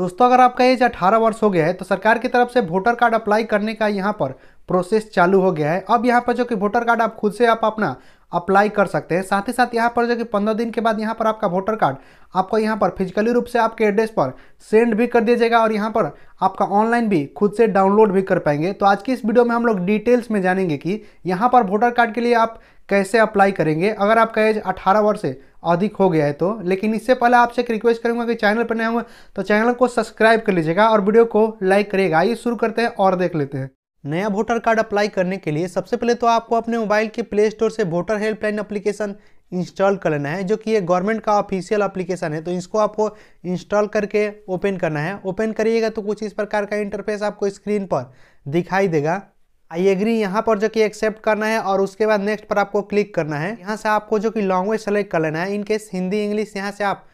दोस्तों अगर आपका एज 18 वर्ष हो गया है तो सरकार की तरफ से वोटर कार्ड अप्लाई करने का यहाँ पर प्रोसेस चालू हो गया है अब यहाँ पर जो कि वोटर कार्ड आप खुद से आप अपना अप्लाई कर सकते हैं साथ ही साथ यहाँ पर जो कि पंद्रह दिन के बाद यहाँ पर आपका वोटर कार्ड आपको यहाँ पर फिजिकली रूप से आपके एड्रेस पर सेंड भी कर दिया जाएगा और यहाँ पर आपका ऑनलाइन भी खुद से डाउनलोड भी कर पाएंगे तो आज की इस वीडियो में हम लोग डिटेल्स में जानेंगे कि यहाँ पर वोटर कार्ड के लिए आप कैसे अप्लाई करेंगे अगर आपका एज अठारह वर्ष है अधिक हो गया है तो लेकिन इससे पहले आपसे एक रिक्वेस्ट करूंगा कि चैनल पर नए होंगे तो चैनल को सब्सक्राइब कर लीजिएगा और वीडियो को लाइक करिएगा आइए शुरू करते हैं और देख लेते हैं नया वोटर कार्ड अप्लाई करने के लिए सबसे पहले तो आपको अपने मोबाइल के प्ले स्टोर से वोटर हेल्पलाइन अप्लीकेशन इंस्टॉल कर लेना है जो कि ये गवर्नमेंट का ऑफिशियल एप्लीकेशन है तो इसको आपको इंस्टॉल करके ओपन करना है ओपन करिएगा तो कुछ इस प्रकार का इंटरफेस आपको स्क्रीन पर दिखाई देगा आई एग्री यहाँ पर जो कि एक्सेप्ट करना है और उसके बाद नेक्स्ट पर आपको क्लिक करना है यहाँ से आपको जो कि लैंग्वेज सेलेक्ट कर लेना है इनकेस हिंदी इंग्लिश यहाँ से आप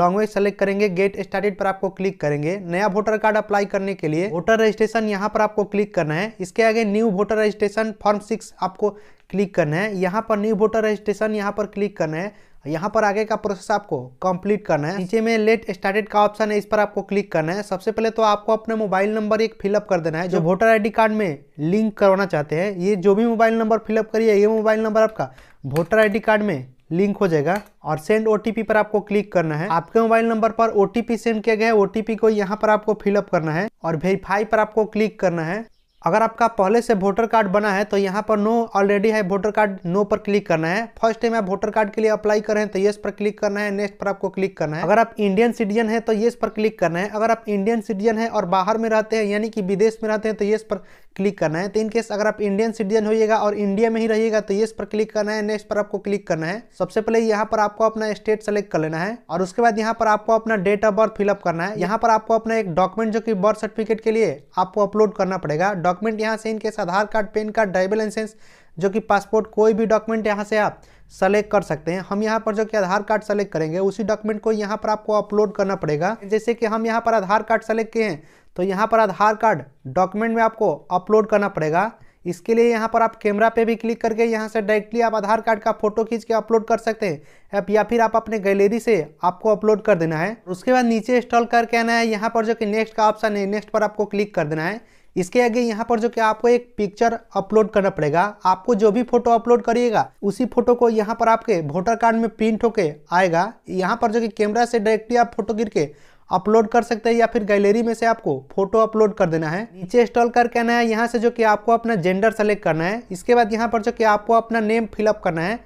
लैंग्वेज सेलेक्ट करेंगे गेट स्टार्टेड पर आपको क्लिक करेंगे नया वोटर कार्ड अप्लाई करने के लिए वोटर रजिस्ट्रेशन यहाँ पर आपको क्लिक करना है इसके आगे new voter registration form six आपको क्लिक करना है यहाँ पर न्यू वोटर रजिस्ट्रेशन यहाँ पर क्लिक करना है यहाँ पर आगे का प्रोसेस आपको कंप्लीट करना है नीचे में लेट स्टार्टेड का ऑप्शन है इस पर आपको क्लिक करना है सबसे पहले तो आपको अपने मोबाइल नंबर एक फिलअप कर देना है जो वोटर आईडी कार्ड में लिंक करवाना चाहते हैं ये जो भी मोबाइल नंबर फिलअप करिए ये मोबाइल नंबर आपका वोटर आईडी कार्ड में लिंक हो जाएगा और सेंड ओ पर आपको क्लिक करना है आपके मोबाइल नंबर पर ओ सेंड किया गया है ओ को यहाँ पर आपको फिलअप करना है और वेरीफाई पर आपको क्लिक करना है अगर आपका पहले से वोटर कार्ड बना है तो यहाँ पर नो ऑलरेडी है वोटर कार्ड नो पर क्लिक करना है फर्स्ट टाइम आप वोटर कार्ड के लिए अप्लाई कर रहे हैं तो येस पर क्लिक करना है नेक्स्ट पर आपको क्लिक करना है अगर आप इंडियन सिटीजन है तो येस पर क्लिक करना है अगर आप इंडियन सिटीजन है और बाहर में रहते हैं यानी कि विदेश में रहते हैं तो येस पर क्लिक करना है तो इन केस अगर आप इंडियन सिटीजन होइएगा और इंडिया में ही रहिएगा तो येस पर क्लिक करना है नेक्स्ट पर आपको क्लिक करना है सबसे पहले यहाँ पर आपको अपना स्टेट सेलेक्ट कर लेना है और उसके बाद यहाँ पर आपको अपना डेट ऑफ बर्थ फिलअप करना है यहाँ पर आपको अपना एक डॉक्यूमेंट जो कि बर्थ सर्टिफिकेट के लिए आपको अपलोड करना पड़ेगा डॉक्यूमेंट यहाँ से in case Aadhaar card PAN card driving licence जो कि पासपोर्ट कोई भी डॉक्यूमेंट यहाँ से आप सेलेक्ट कर सकते हैं हम यहाँ पर जो कि आधार कार्ड सेलेक्ट करेंगे उसी डॉक्यूमेंट को यहाँ पर आपको अपलोड करना पड़ेगा जैसे कि हम यहाँ पर आधार कार्ड सेलेक्ट किए हैं तो यहाँ पर आधार कार्ड डॉक्यूमेंट में आपको अपलोड करना पड़ेगा इसके लिए यहाँ पर आप कैमरा पे भी क्लिक करके यहाँ से डायरेक्टली आप आधार कार्ड का फोटो खींच के अपलोड कर सकते हैं ऐप या फिर आप अपने गैलरी से आपको अपलोड कर देना है उसके बाद नीचे इंस्टॉल करके आना है यहाँ पर जो कि नेक्स्ट का ऑप्शन है नेक्स्ट पर आपको क्लिक कर देना है इसके आगे यहाँ पर जो कि आपको एक पिक्चर अपलोड करना पड़ेगा आपको जो भी फोटो अपलोड करिएगा उसी फोटो को यहाँ पर आपके वोटर कार्ड में प्रिंट होके आएगा यहाँ पर जो कि कैमरा से डायरेक्टली आप फोटो गिर के अपलोड कर सकते हैं या फिर गैलरी में से आपको फोटो अपलोड कर देना है नीचे इंस्टॉल कर कहना है यहाँ से जो कि आपको अपना जेंडर सेलेक्ट करना है इसके बाद यहाँ पर जो कि आपको अपना नेम फिलअप करना है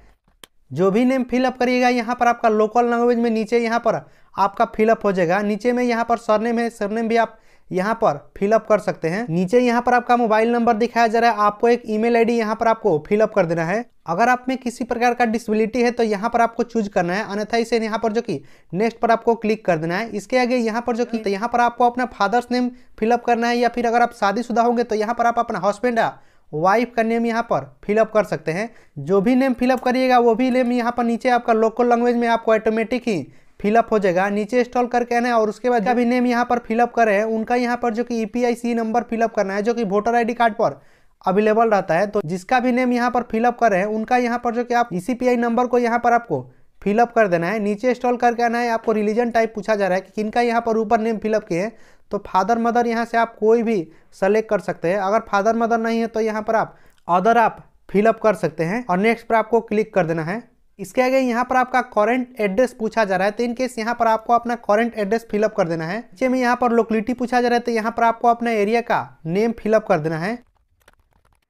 जो भी नेम फिलअप करिएगा यहाँ पर आपका लोकल लैंग्वेज में नीचे यहाँ पर आपका फिलअप हो जाएगा नीचे में यहाँ पर सरनेम है सरनेम भी आप यहाँ पर फिलअप कर सकते हैं नीचे यहाँ पर आपका मोबाइल नंबर दिखाया जा रहा है आपको एक ईमेल आईडी यहाँ पर आपको फिलअप कर देना है अगर आप में किसी प्रकार का डिसेबिलिटी है तो यहाँ पर आपको चूज करना है अन्यथा इसे यहाँ पर जो कि नेक्स्ट पर आपको क्लिक कर देना है इसके आगे यहाँ पर जो कि तो यहाँ पर आपको अपना फादर्स नेम फिलअप करना है या फिर अगर आप शादीशुदा होंगे तो यहाँ पर आप अपना हस्बैंड या वाइफ का नेम यहाँ पर फिलअप कर सकते हैं जो भी नेम फिलअप करिएगा वो भी नेम यहाँ पर नीचे आपका लोकल लैंग्वेज में आपको ऑटोमेटिक ही फिलअप हो जाएगा नीचे इंस्टॉल करके आना है और उसके बाद अभी नेम यहाँ पर फिलअप करें उनका यहाँ पर जो कि ई नंबर फिलअप करना है जो कि वोटर आई कार्ड पर अवेलेबल रहता है तो जिसका भी नेम यहाँ पर फिलअप कर रहे हैं उनका यहाँ पर जो कि आप ई e नंबर को यहाँ पर आपको फिलअप कर देना है नीचे इंस्टॉल करके आना है आपको रिलीजन टाइप पूछा जा रहा है कि किनका यहाँ पर ऊपर नेम फिलअप किए हैं तो फादर मदर यहाँ से आप कोई भी सेलेक्ट कर सकते हैं अगर फादर मदर नहीं है तो यहाँ पर आप अदर आप फिलअप कर सकते हैं और नेक्स्ट पर आपको क्लिक कर देना है इसके आगे यहाँ पर आपका करंट एड्रेस पूछा जा रहा है तो इन केस यहाँ पर आपको अपना करंट एड्रेस फिलअप कर देना है नीचे में यहाँ पर लोकेलिटी पूछा जा रहा है तो यहाँ पर आपको अपना एरिया का नेम फिलअप कर देना है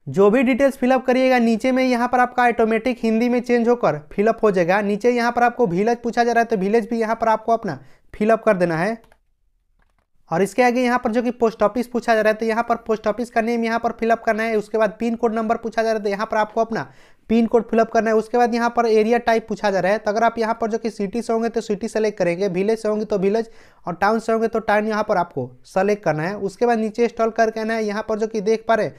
जो भी डिटेल्स फिलअप करिएगा नीचे में यहाँ पर आपका ऑटोमेटिक हिंदी में चेंज होकर फिलअप हो जाएगा नीचे यहाँ पर आपको विलेज पूछा जा रहा है तो विलेज भी यहाँ पर आपको अपना फिलअप कर देना है और इसके आगे यहाँ पर जो कि पोस्ट ऑफिस पूछा जा रहा है तो यहाँ पर पोस्ट ऑफिस का नेम यहाँ पर फिलअप करना है उसके बाद पिन कोड नंबर पूछा जा रहा है तो यहाँ पर आपको अपना पिन कोड फिलअप करना है उसके बाद यहाँ पर एरिया टाइप पूछा जा रहा है तो अगर आप यहाँ पर जो कि सिटी से होंगे तो सिटी सेलेक्ट करेंगे विलेज से होंगे तो विलेज और टाउन से होंगे तो टाउन यहाँ पर आपको सेलेक्ट करना है उसके बाद नीचे इंस्टॉल करके आना है यहाँ पर जो कि देख पा रहे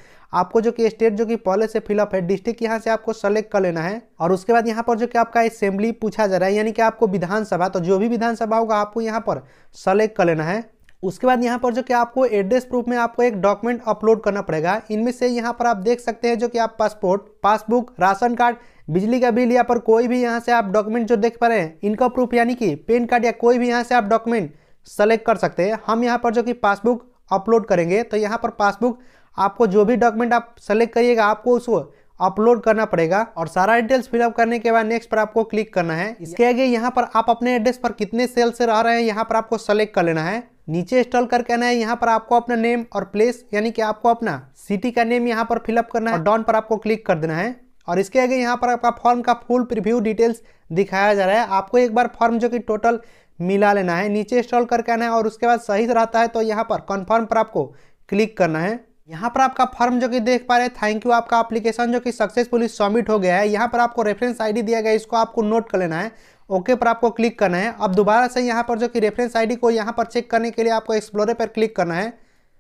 आपको जो कि स्टेट जो कि पहले से फिलअप है डिस्ट्रिक्ट यहाँ से आपको सेलेक्ट कर लेना है और उसके बाद यहाँ पर जो कि आपका असेंबली पूछा जा रहा है यानी कि आपको विधानसभा तो जो भी विधानसभा होगा आपको यहाँ पर सेलेक्ट कर लेना है उसके बाद यहाँ पर जो कि आपको एड्रेस प्रूफ में आपको एक डॉक्यूमेंट अपलोड करना पड़ेगा इनमें से यहाँ पर आप देख सकते हैं जो कि आप पासपोर्ट पासबुक राशन कार्ड बिजली का बिल या पर कोई भी यहाँ से आप डॉक्यूमेंट जो देख पा रहे हैं इनका प्रूफ यानी कि पेन कार्ड या कोई भी यहाँ से आप डॉक्यूमेंट सेलेक्ट कर सकते हैं हम यहाँ पर जो कि पासबुक अपलोड करेंगे तो यहाँ पर पासबुक आपको जो भी डॉक्यूमेंट आप सेलेक्ट करिएगा आपको उसको अपलोड करना पड़ेगा और सारा डिटेल्स फिलअप करने के बाद नेक्स्ट पर आपको क्लिक करना है इसके आगे यहाँ पर आप अपने एड्रेस पर कितने सेल से रह रहे हैं यहाँ पर आपको सेलेक्ट कर लेना है नीचे इंस्टॉल करके आना है यहाँ पर आपको अपना नेम और प्लेस यानी कि आपको अपना सिटी का नेम यहाँ पर फिलअप करना है डॉन पर आपको क्लिक कर देना है और इसके आगे यहाँ पर आपका फॉर्म का फुल प्रिव्यू डिटेल्स दिखाया जा रहा है आपको एक बार फॉर्म जो कि टोटल मिला लेना है नीचे इंस्टॉल करके आना है और उसके बाद सही रहता है तो यहाँ पर कन्फर्म पर आपको क्लिक करना है यहाँ पर आपका फॉर्म जो कि देख पा रहे हैं थैंक यू आपका एप्लीकेशन जो कि सक्सेसफुली सबमिट हो गया है यहाँ पर आपको रेफरेंस आईडी दिया गया है इसको आपको नोट कर लेना है ओके पर आपको क्लिक करना है अब दोबारा से यहाँ पर जो कि रेफरेंस आईडी को यहाँ पर चेक करने के लिए आपको एक्सप्लोरर पर क्लिक करना है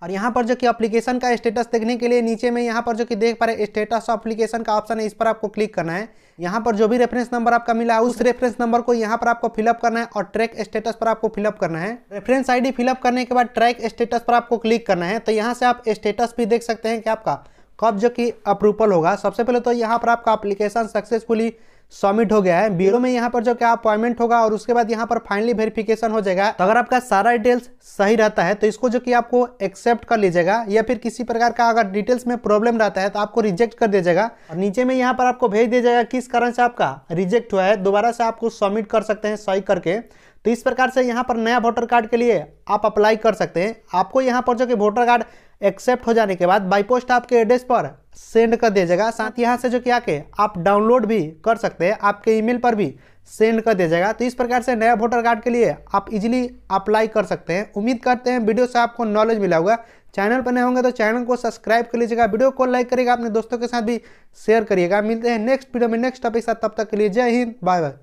और यहाँ पर जो कि एप्लीकेशन का स्टेटस देखने के लिए नीचे में यहाँ पर जो कि देख पा रहे स्टेटस ऑफ एप्लीकेशन का ऑप्शन है इस पर आपको क्लिक करना है यहाँ पर जो भी रेफरेंस नंबर आपका मिला है उस रेफरेंस नंबर को यहाँ पर आपको फिलअप करना है और ट्रैक स्टेटस पर आपको फिलअप करना है रेफरेंस आईडी फिलअप करने के बाद ट्रैक स्टेटस पर आपको क्लिक करना है तो यहाँ से आप स्टेटस भी देख सकते हैं कि आपका कब जो कि अप्रूवल होगा सबसे पहले तो यहाँ पर आपका अप्लीकेशन सक्सेसफुली सबमिट हो गया है ब्यूरो में यहाँ पर जो क्या अपॉइंटमेंट होगा और उसके बाद यहाँ पर फाइनली वेरिफिकेशन हो जाएगा तो अगर आपका सारा डिटेल्स सही रहता है तो इसको जो कि आपको एक्सेप्ट कर लीजिएगा या फिर किसी प्रकार का अगर डिटेल्स में प्रॉब्लम रहता है तो आपको रिजेक्ट कर दीजिएगा और नीचे में यहाँ पर आपको भेज दिया जाएगा किस कारण से आपका रिजेक्ट हुआ है दोबारा से आपको सबमिट कर सकते हैं सही करके तो इस प्रकार से यहाँ पर नया वोटर कार्ड के लिए आप अप्लाई कर सकते हैं आपको यहाँ पर जो कि वोटर कार्ड एक्सेप्ट हो जाने के बाद बाई पोस्ट आपके एड्रेस पर सेंड कर दीजिएगा साथ यहाँ से जो कि आके आप डाउनलोड भी कर सकते हैं आपके ईमेल पर भी सेंड कर दीजिएगा तो इस प्रकार से नया वोटर कार्ड के लिए आप इजीली अप्लाई कर सकते हैं उम्मीद करते हैं वीडियो से आपको नॉलेज मिला होगा चैनल पर नए होंगे तो चैनल को सब्सक्राइब कर लीजिएगा वीडियो को लाइक करिएगा अपने दोस्तों के साथ भी शेयर करिएगा मिलते हैं नेक्स्ट वीडियो में नेक्स्ट टॉपिक साथ तब तक के लिए जय हिंद बाय बाय